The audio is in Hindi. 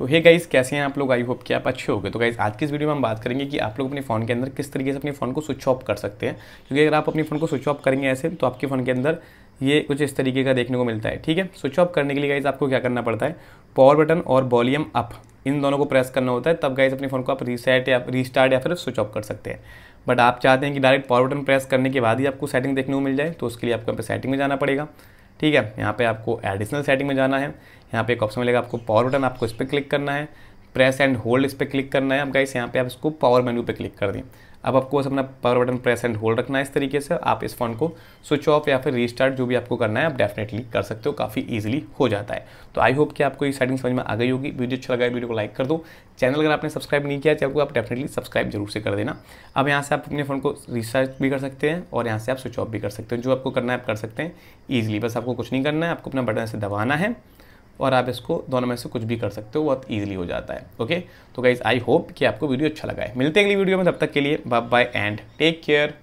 तो हे गाइस कैसे हैं आप लोग आई होप कि आप अच्छे हो गए तो गाइस आज की इस वीडियो में हम बात करेंगे कि आप लोग अपने फ़ोन के अंदर किस तरीके से अपने फ़ोन को स्विच ऑफ कर सकते हैं क्योंकि अगर आप अपने फ़ोन को स्विच ऑफ करेंगे ऐसे तो आपके फ़ोन के अंदर ये कुछ इस तरीके का देखने को मिलता है ठीक है स्विच ऑफ करने के लिए गाइज आपको क्या करना पड़ता है पावर बटन और वॉल्यूम अप इन दोनों को प्रेस करना होता है तब गाइज अपने फ़ोन को आप रीसेट या रीस्टार्ट या फिर स्विच ऑफ कर सकते हैं बट आप चाहते हैं कि डायरेक्ट पावर बटन प्रेस करने के बाद ही आपको सेटिंग देखने को मिल जाए तो उसके लिए आपको यहाँ पर सेटिंग में जाना पड़ेगा ठीक है यहाँ पे आपको एडिशनल सेटिंग में जाना है यहाँ पे एक ऑप्शन मिलेगा आपको पावर बटन आपको इस पर क्लिक करना है प्रेस एंड होल्ड इस पर क्लिक करना है अब गाइस यहाँ पे आप इसको पावर मेन्यू पे क्लिक कर दें अब आपको अपना power button press and hold रखना है इस तरीके से आप इस फ़ोन को स्विच ऑफ या फिर रीस्टार्ट जो भी आपको करना है आप डेफिनेटली कर सकते हो काफ़ी ईजिली हो जाता है तो आई होप कि आपको ये सेटिंग समझ में आ गई होगी वीडियो अच्छा लगा वीडियो को लाइक कर दो चैनल अगर आपने सब्सक्राइब नहीं किया चैनल को आप डेफिनेटली सब्सक्राइब जरूर से कर देना अब यहाँ से आप अपने फ़ोन को रिस्टार्ट भी कर सकते हैं और यहाँ से आप स्विच ऑफ भी कर सकते हैं जो आपको करना है आप कर सकते हैं ईजिली बस आपको कुछ नहीं करना है आपको अपना बटन से दबाना है और आप इसको दोनों में से कुछ भी कर सकते हो बहुत ईजिली हो जाता है ओके तो गाइज आई होप कि आपको वीडियो अच्छा लगा है मिलते हैं अगली वीडियो में तब तक के लिए bye bye and take care